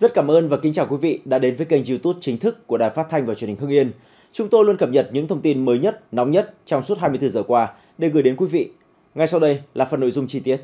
Rất cảm ơn và kính chào quý vị đã đến với kênh YouTube chính thức của Đài Phát thanh và Truyền hình Hưng Yên. Chúng tôi luôn cập nhật những thông tin mới nhất, nóng nhất trong suốt 24 giờ qua để gửi đến quý vị. Ngay sau đây là phần nội dung chi tiết.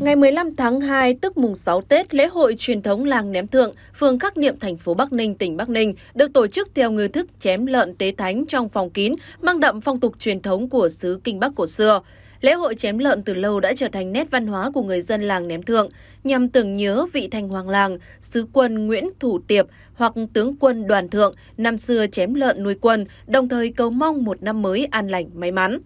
Ngày 15 tháng 2, tức mùng 6 Tết, lễ hội truyền thống làng Ném Thượng, phường Khắc Niệm, thành phố Bắc Ninh, tỉnh Bắc Ninh, được tổ chức theo nghi thức chém lợn tế thánh trong phòng kín, mang đậm phong tục truyền thống của xứ Kinh Bắc cổ xưa. Lễ hội chém lợn từ lâu đã trở thành nét văn hóa của người dân làng Ném Thượng, nhằm tưởng nhớ vị thành hoàng làng, sứ quân Nguyễn Thủ Tiệp hoặc tướng quân Đoàn Thượng năm xưa chém lợn nuôi quân, đồng thời cầu mong một năm mới an lành may mắn.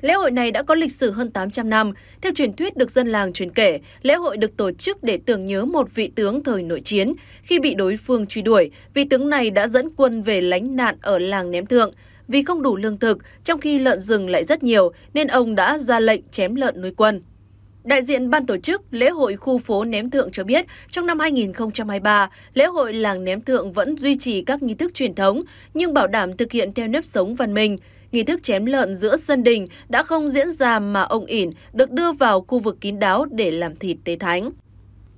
Lễ hội này đã có lịch sử hơn 800 năm. Theo truyền thuyết được dân làng truyền kể, lễ hội được tổ chức để tưởng nhớ một vị tướng thời nội chiến. Khi bị đối phương truy đuổi, vị tướng này đã dẫn quân về lánh nạn ở làng Ném Thượng vì không đủ lương thực, trong khi lợn rừng lại rất nhiều nên ông đã ra lệnh chém lợn nuôi quân. Đại diện ban tổ chức lễ hội khu phố Ném Thượng cho biết, trong năm 2023, lễ hội làng Ném Thượng vẫn duy trì các nghi thức truyền thống, nhưng bảo đảm thực hiện theo nếp sống văn minh. Nghi thức chém lợn giữa sân đình đã không diễn ra mà ông ỉn được đưa vào khu vực kín đáo để làm thịt tế thánh.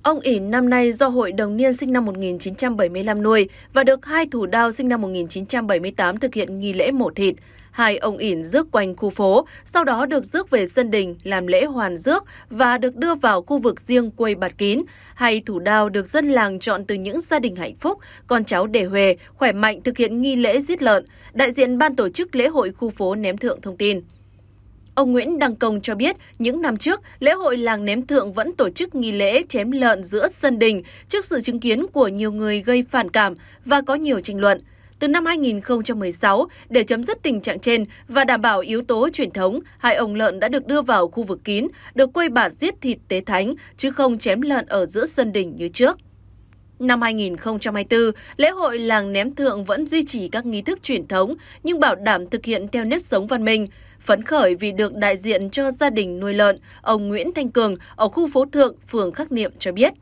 Ông ỉn năm nay do hội đồng niên sinh năm 1975 nuôi và được hai thủ đao sinh năm 1978 thực hiện nghi lễ mổ thịt. Hai ông ỉn rước quanh khu phố, sau đó được rước về sân đình làm lễ hoàn rước và được đưa vào khu vực riêng quây bạt kín. Hai thủ đao được dân làng chọn từ những gia đình hạnh phúc, con cháu đề huề, khỏe mạnh thực hiện nghi lễ giết lợn. Đại diện ban tổ chức lễ hội khu phố ném thượng thông tin. Ông Nguyễn Đăng Công cho biết, những năm trước, lễ hội làng ném thượng vẫn tổ chức nghi lễ chém lợn giữa sân đình trước sự chứng kiến của nhiều người gây phản cảm và có nhiều tranh luận. Từ năm 2016, để chấm dứt tình trạng trên và đảm bảo yếu tố truyền thống, hai ông lợn đã được đưa vào khu vực kín, được quây bạt giết thịt tế thánh, chứ không chém lợn ở giữa sân đình như trước. Năm 2024, lễ hội làng ném thượng vẫn duy trì các nghi thức truyền thống nhưng bảo đảm thực hiện theo nếp sống văn minh. Phấn khởi vì được đại diện cho gia đình nuôi lợn, ông Nguyễn Thanh Cường ở khu phố Thượng, phường Khắc Niệm cho biết.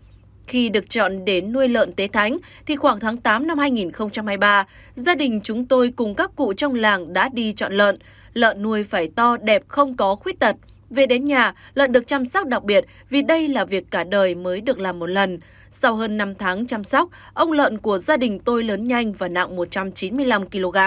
Khi được chọn đến nuôi lợn tế thánh thì khoảng tháng 8 năm 2023, gia đình chúng tôi cùng các cụ trong làng đã đi chọn lợn. Lợn nuôi phải to, đẹp, không có khuyết tật. Về đến nhà, lợn được chăm sóc đặc biệt vì đây là việc cả đời mới được làm một lần. Sau hơn 5 tháng chăm sóc, ông lợn của gia đình tôi lớn nhanh và nặng 195 kg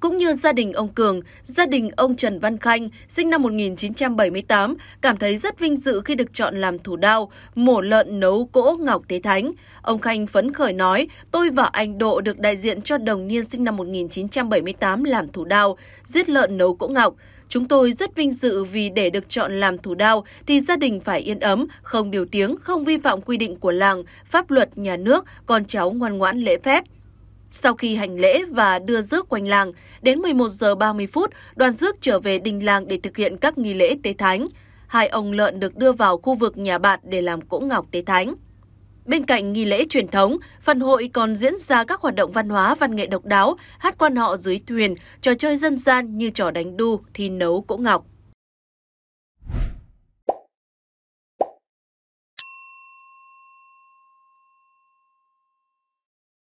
cũng như gia đình ông Cường, gia đình ông Trần Văn Khanh, sinh năm 1978, cảm thấy rất vinh dự khi được chọn làm thủ đao, mổ lợn nấu cỗ Ngọc Tế Thánh. Ông Khanh phấn khởi nói, tôi và anh Độ được đại diện cho đồng niên sinh năm 1978 làm thủ đao, giết lợn nấu cỗ Ngọc. Chúng tôi rất vinh dự vì để được chọn làm thủ đao thì gia đình phải yên ấm, không điều tiếng, không vi phạm quy định của làng, pháp luật, nhà nước, con cháu ngoan ngoãn lễ phép. Sau khi hành lễ và đưa rước quanh làng, đến 11 giờ 30 phút, đoàn rước trở về đình làng để thực hiện các nghi lễ tế thánh. Hai ông lợn được đưa vào khu vực nhà bạn để làm cỗ ngọc tế thánh. Bên cạnh nghi lễ truyền thống, phần hội còn diễn ra các hoạt động văn hóa, văn nghệ độc đáo, hát quan họ dưới thuyền, trò chơi dân gian như trò đánh đu, thi nấu cỗ ngọc.